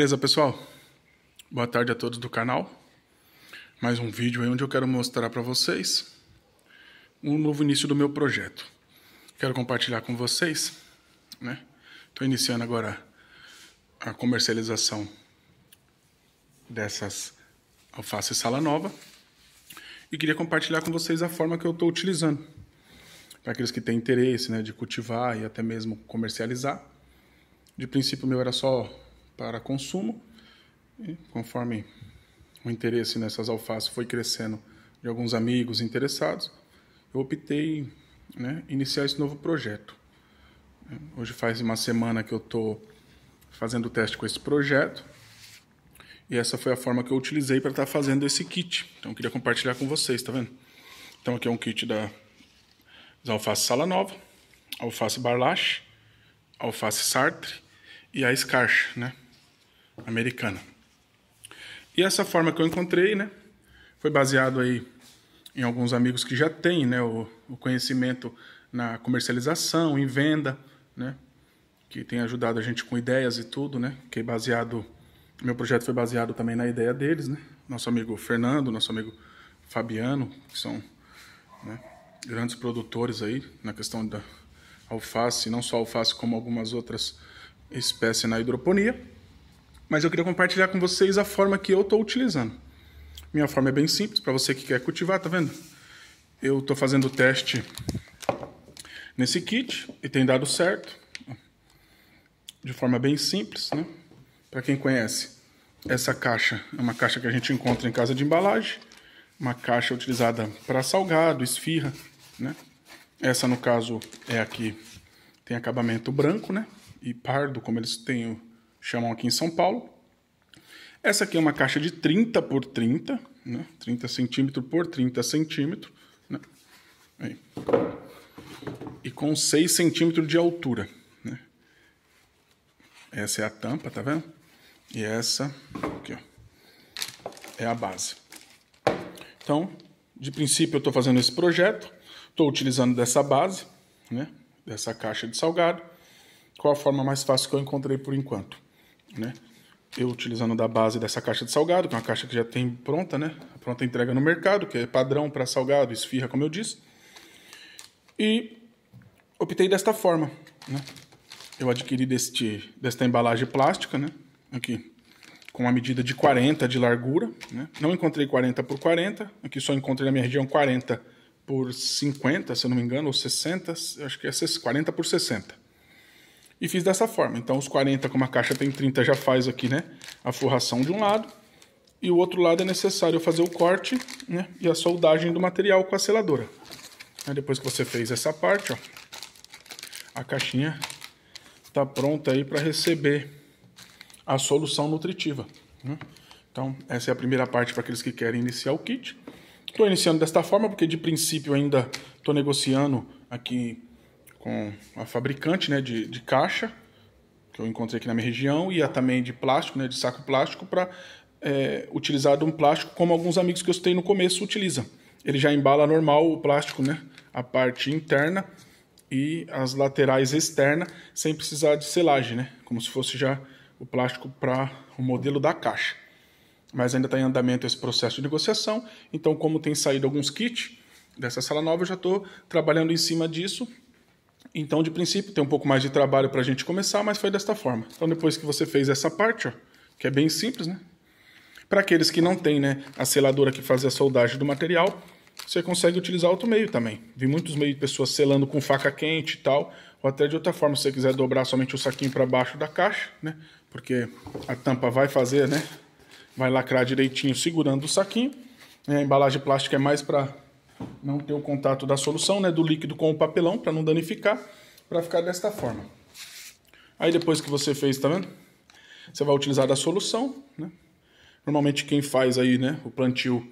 Beleza, pessoal? Boa tarde a todos do canal. Mais um vídeo aí onde eu quero mostrar para vocês um novo início do meu projeto. Quero compartilhar com vocês, né? Estou iniciando agora a comercialização dessas alfaces sala nova e queria compartilhar com vocês a forma que eu estou utilizando para aqueles que têm interesse, né, de cultivar e até mesmo comercializar. De princípio, meu era só para consumo. E conforme o interesse nessas alfaces foi crescendo de alguns amigos interessados, eu optei né, iniciar esse novo projeto. Hoje faz uma semana que eu estou fazendo o teste com esse projeto e essa foi a forma que eu utilizei para estar tá fazendo esse kit. Então eu queria compartilhar com vocês, tá vendo? Então aqui é um kit da, da alface Sala Nova, alface Barlache, alface Sartre e a escarcha, né? americana. E essa forma que eu encontrei, né, foi baseado aí em alguns amigos que já têm, né, o, o conhecimento na comercialização, em venda, né, que tem ajudado a gente com ideias e tudo, né, que é baseado, meu projeto foi baseado também na ideia deles, né, nosso amigo Fernando, nosso amigo Fabiano, que são, né, grandes produtores aí na questão da alface, não só alface como algumas outras espécies na hidroponia mas eu queria compartilhar com vocês a forma que eu estou utilizando. Minha forma é bem simples, para você que quer cultivar, tá vendo? Eu estou fazendo o teste nesse kit e tem dado certo, de forma bem simples, né? Para quem conhece, essa caixa é uma caixa que a gente encontra em casa de embalagem, uma caixa utilizada para salgado, esfirra, né? Essa, no caso, é aqui, tem acabamento branco, né? E pardo, como eles têm o chamam aqui em São Paulo. Essa aqui é uma caixa de 30 por 30, né? 30 centímetro por 30 centímetro, né? e com 6 centímetros de altura. Né? Essa é a tampa, tá vendo? E essa aqui, ó, é a base. Então, de princípio eu estou fazendo esse projeto, estou utilizando dessa base, né? dessa caixa de salgado, qual a forma mais fácil que eu encontrei por enquanto né? Eu utilizando da base dessa caixa de salgado, que é uma caixa que já tem pronta, né? Pronta entrega no mercado, que é padrão para salgado, esfirra, como eu disse. E optei desta forma, né? Eu adquiri deste, desta embalagem plástica, né? Aqui, com uma medida de 40 de largura, né? Não encontrei 40 por 40, aqui só encontrei na minha região 40 por 50, se eu não me engano, ou 60, acho que é 40 por 60 e fiz dessa forma. Então, os 40, como a caixa tem 30, já faz aqui né, a forração de um lado. E o outro lado é necessário fazer o corte né, e a soldagem do material com a seladora. Aí, depois que você fez essa parte, ó, a caixinha está pronta aí para receber a solução nutritiva. Né? Então, essa é a primeira parte para aqueles que querem iniciar o kit. Estou iniciando desta forma porque, de princípio, ainda estou negociando aqui com a fabricante né, de, de caixa, que eu encontrei aqui na minha região, e a também de plástico, né, de saco plástico, para é, utilizar de um plástico como alguns amigos que eu citei no começo utilizam. Ele já embala normal o plástico, né, a parte interna e as laterais externa, sem precisar de selagem, né, como se fosse já o plástico para o modelo da caixa. Mas ainda está em andamento esse processo de negociação, então como tem saído alguns kits dessa sala nova, eu já estou trabalhando em cima disso então, de princípio, tem um pouco mais de trabalho para a gente começar, mas foi desta forma. Então, depois que você fez essa parte, ó, que é bem simples, né? Para aqueles que não têm né, a seladora que faz a soldagem do material, você consegue utilizar outro meio também. Vi muitos meios de pessoas selando com faca quente e tal, ou até de outra forma, se você quiser dobrar somente o saquinho para baixo da caixa, né? Porque a tampa vai fazer, né? Vai lacrar direitinho segurando o saquinho. Né? A embalagem plástica é mais para não ter o contato da solução, né, do líquido com o papelão, para não danificar, para ficar desta forma. Aí depois que você fez, tá vendo? Você vai utilizar da solução, né? Normalmente quem faz aí, né, o plantio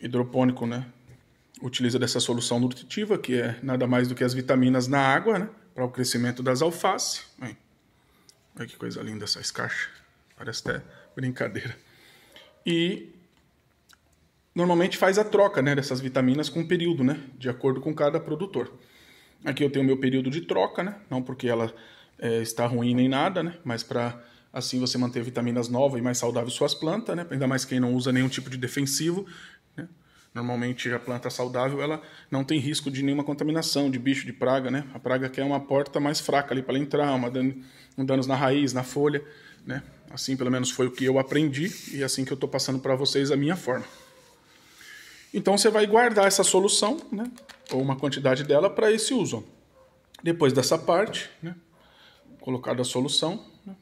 hidropônico, né, utiliza dessa solução nutritiva, que é nada mais do que as vitaminas na água, né, para o crescimento das alfaces. Olha que coisa linda essas caixas. Parece até brincadeira. E normalmente faz a troca né, dessas vitaminas com o período, né, de acordo com cada produtor. Aqui eu tenho meu período de troca, né, não porque ela é, está ruim nem nada, né, mas para assim você manter vitaminas novas e mais saudáveis suas plantas, né, ainda mais quem não usa nenhum tipo de defensivo. Né, normalmente a planta saudável ela não tem risco de nenhuma contaminação, de bicho, de praga. Né, a praga quer é uma porta mais fraca ali para entrar, uma dan um danos na raiz, na folha. Né, assim pelo menos foi o que eu aprendi e é assim que eu estou passando para vocês a minha forma. Então você vai guardar essa solução, né, ou uma quantidade dela para esse uso. Depois dessa parte, né, colocar a solução, né,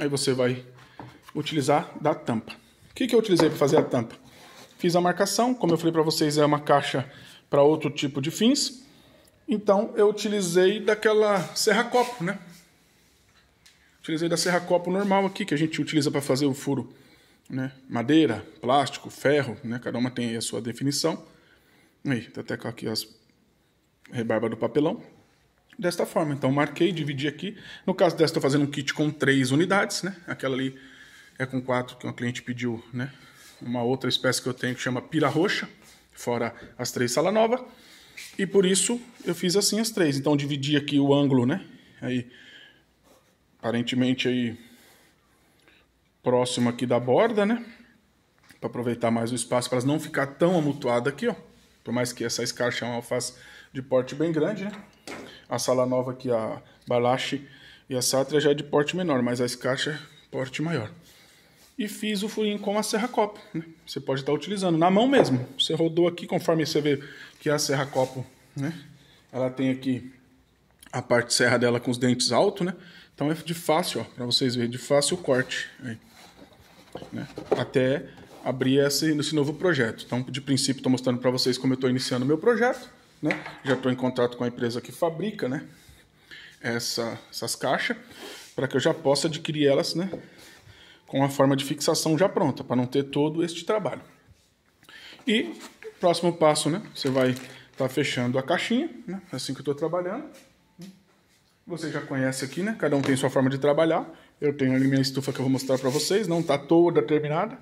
aí você vai utilizar da tampa. O que, que eu utilizei para fazer a tampa? Fiz a marcação, como eu falei para vocês, é uma caixa para outro tipo de fins. Então eu utilizei daquela serra copo, né? Utilizei da serra copo normal aqui que a gente utiliza para fazer o furo né? madeira, plástico, ferro, né? cada uma tem a sua definição. Aí, tá até com aqui as rebarba do papelão. Desta forma, então marquei, dividi aqui. No caso dessa, estou fazendo um kit com três unidades, né? Aquela ali é com quatro que uma cliente pediu, né? Uma outra espécie que eu tenho que chama pira roxa, fora as três sala nova. E por isso eu fiz assim as três. Então dividi aqui o ângulo, né? Aí aparentemente aí próximo aqui da borda, né? Para aproveitar mais o espaço, para não ficar tão amutuada aqui, ó. Por mais que essa escarcha é uma alface de porte bem grande, né? A sala nova aqui, a Balache e a Sátria já é de porte menor, mas a escarcha é porte maior. E fiz o furinho com a serra copo, né? Você pode estar utilizando na mão mesmo. Você rodou aqui, conforme você vê que é a serra copo, né? Ela tem aqui a parte serra dela com os dentes altos, né? Então é de fácil, para vocês verem, de fácil corte. Aí, né? Até abrir esse, esse novo projeto. Então, de princípio, estou mostrando para vocês como eu estou iniciando o meu projeto. Né? Já estou em contato com a empresa que fabrica né? Essa, essas caixas, para que eu já possa adquirir elas né? com a forma de fixação já pronta, para não ter todo este trabalho. E próximo passo, né? Você vai estar tá fechando a caixinha, né? assim que eu estou trabalhando. Você já conhece aqui, né? Cada um tem sua forma de trabalhar. Eu tenho ali minha estufa que eu vou mostrar para vocês. Não está toda terminada.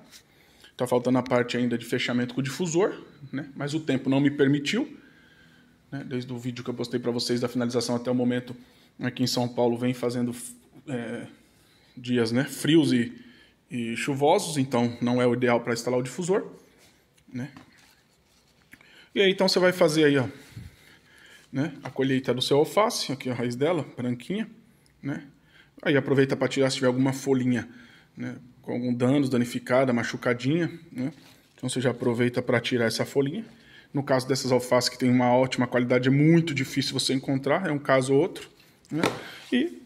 Está faltando a parte ainda de fechamento com o difusor, né? Mas o tempo não me permitiu. Né? Desde o vídeo que eu postei para vocês da finalização até o momento, aqui em São Paulo vem fazendo é, dias né? frios e, e chuvosos, então não é o ideal para instalar o difusor, né? E aí então você vai fazer aí, ó, né? A colheita do seu alface, aqui a raiz dela, branquinha, né? Aí aproveita para tirar se tiver alguma folhinha, né? Com algum dano, danificada, machucadinha, né? Então você já aproveita para tirar essa folhinha. No caso dessas alfaces que tem uma ótima qualidade, é muito difícil você encontrar, é um caso ou outro, né? E,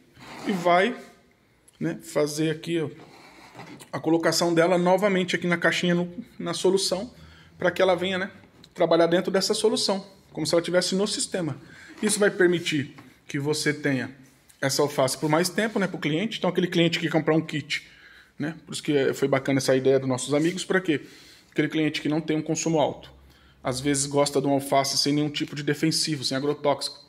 e vai, né? Fazer aqui ó, a colocação dela novamente aqui na caixinha no, na solução para que ela venha, né? Trabalhar dentro dessa solução como se ela tivesse no sistema. Isso vai permitir que você tenha essa alface por mais tempo né, para o cliente. Então, aquele cliente que comprar um kit, né, por isso que é, foi bacana essa ideia dos nossos amigos, para quê? Aquele cliente que não tem um consumo alto, às vezes gosta de uma alface sem nenhum tipo de defensivo, sem agrotóxico,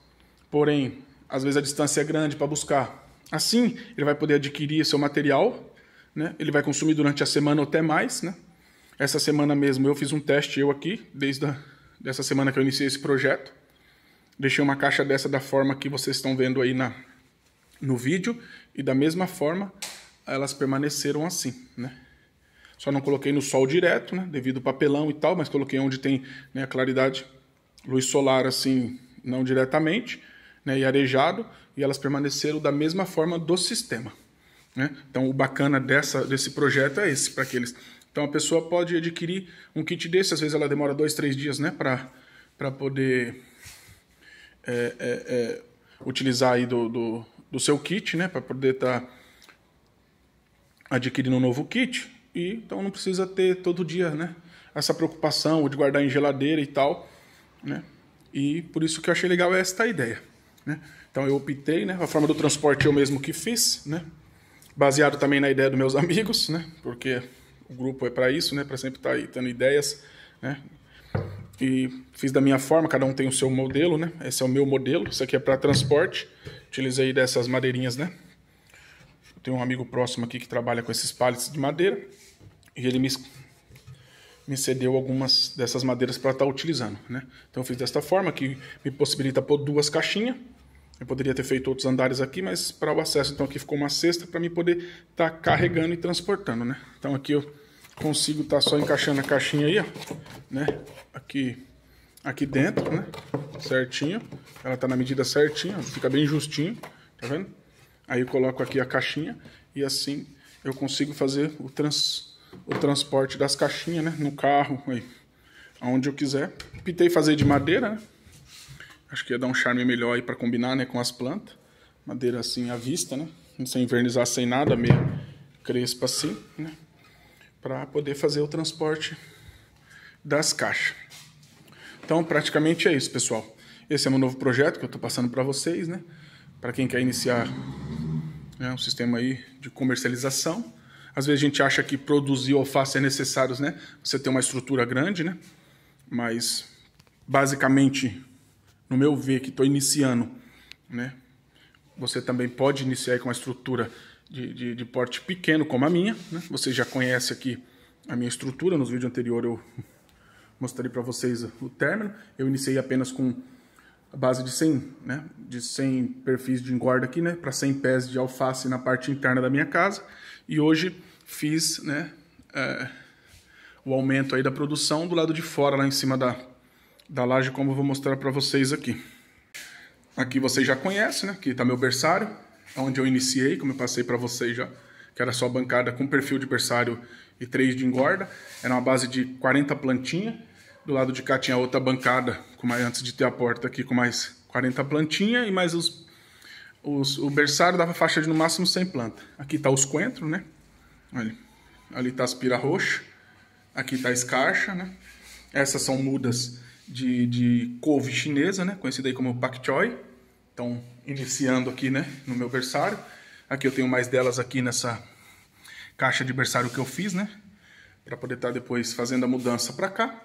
porém, às vezes a distância é grande para buscar. Assim, ele vai poder adquirir seu material, né, ele vai consumir durante a semana ou até mais. Né? Essa semana mesmo eu fiz um teste, eu aqui, desde a dessa semana que eu iniciei esse projeto. Deixei uma caixa dessa da forma que vocês estão vendo aí na, no vídeo e da mesma forma elas permaneceram assim, né? Só não coloquei no sol direto, né, devido ao papelão e tal, mas coloquei onde tem né, a claridade, luz solar assim, não diretamente, né, e arejado, e elas permaneceram da mesma forma do sistema. Né? Então o bacana dessa, desse projeto é esse, para aqueles então a pessoa pode adquirir um kit desse, às vezes ela demora dois, três dias né, para poder é, é, é, utilizar aí do, do, do, seu kit, né, para poder estar tá adquirindo um novo kit. E, então não precisa ter todo dia né, essa preocupação de guardar em geladeira e tal. Né? E por isso que eu achei legal esta ideia. Né? Então eu optei, né, a forma do transporte eu mesmo que fiz, né? baseado também na ideia dos meus amigos, né? porque o grupo é para isso, né? Para sempre estar tá aí tendo ideias, né? E fiz da minha forma, cada um tem o seu modelo, né? Esse é o meu modelo, isso aqui é para transporte. Utilizei dessas madeirinhas, né? Tenho um amigo próximo aqui que trabalha com esses pallets de madeira e ele me, me cedeu algumas dessas madeiras para estar tá utilizando, né? Então eu fiz desta forma que me possibilita pôr duas caixinhas eu poderia ter feito outros andares aqui, mas para o acesso, então aqui ficou uma cesta para mim poder estar tá carregando e transportando, né? Então aqui eu consigo estar tá só encaixando a caixinha aí, ó, né? Aqui, aqui dentro, né? Certinho. Ela está na medida certinha, fica bem justinho, tá vendo? Aí eu coloco aqui a caixinha e assim eu consigo fazer o, trans, o transporte das caixinhas, né? No carro, aí, aonde eu quiser. Pitei fazer de madeira, né? Acho que ia dar um charme melhor aí para combinar, né, com as plantas. Madeira assim à vista, né? Sem invernizar, sem nada, meio crespa assim, né? Para poder fazer o transporte das caixas. Então, praticamente é isso, pessoal. Esse é meu novo projeto que eu estou passando para vocês, né? Para quem quer iniciar né, um sistema aí de comercialização. Às vezes a gente acha que produzir alface é necessário, né? Você ter uma estrutura grande, né? Mas basicamente no meu ver, que estou iniciando, né? Você também pode iniciar com uma estrutura de, de, de porte pequeno, como a minha. Né? Você já conhece aqui a minha estrutura. Nos vídeos anteriores eu mostrei para vocês o término. Eu iniciei apenas com a base de 100, né? de 100 perfis de engorda aqui, né? para 100 pés de alface na parte interna da minha casa. E hoje fiz né, é, o aumento aí da produção do lado de fora, lá em cima da, da laje, como eu vou mostrar para vocês aqui. Aqui vocês já conhecem, né? Aqui está meu berçário, é onde eu iniciei, como eu passei para vocês já, que era só bancada com perfil de berçário e três de engorda. Era uma base de 40 plantinhas. Do lado de cá tinha outra bancada, com mais, antes de ter a porta aqui, com mais 40 plantinhas e mais os, os, o berçário dava faixa de no máximo 100 plantas. Aqui está os coentros, né? Olha, ali está as pira roxa, aqui está a escarcha, né? Essas são mudas de, de couve chinesa, né? Conhecida aí como pak choi. Então, iniciando aqui, né? No meu berçário. Aqui eu tenho mais delas aqui nessa caixa de berçário que eu fiz, né? Para poder estar tá depois fazendo a mudança para cá.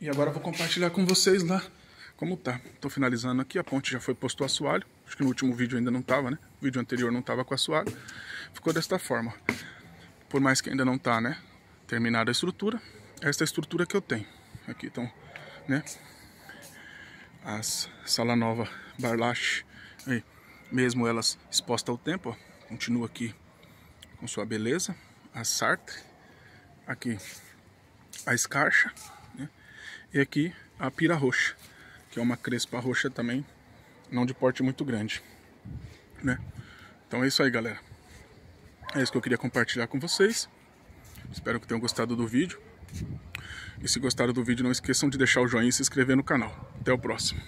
E agora eu vou compartilhar com vocês lá como tá. Tô finalizando aqui, a ponte já foi posto o assoalho. Acho que no último vídeo ainda não tava, né? O vídeo anterior não tava com assoalho. Ficou desta forma. Por mais que ainda não tá, né? Terminada a estrutura. Esta é a estrutura que eu tenho. Aqui, então, né? As Sala Nova Barlache, aí, mesmo elas expostas ao tempo, ó, continua aqui com sua beleza. A Sartre, aqui a Escarcha, né? e aqui a Pira Roxa, que é uma crespa roxa também, não de porte muito grande, né? Então é isso aí, galera. É isso que eu queria compartilhar com vocês. Espero que tenham gostado do vídeo. E se gostaram do vídeo, não esqueçam de deixar o joinha e se inscrever no canal. Até o próximo.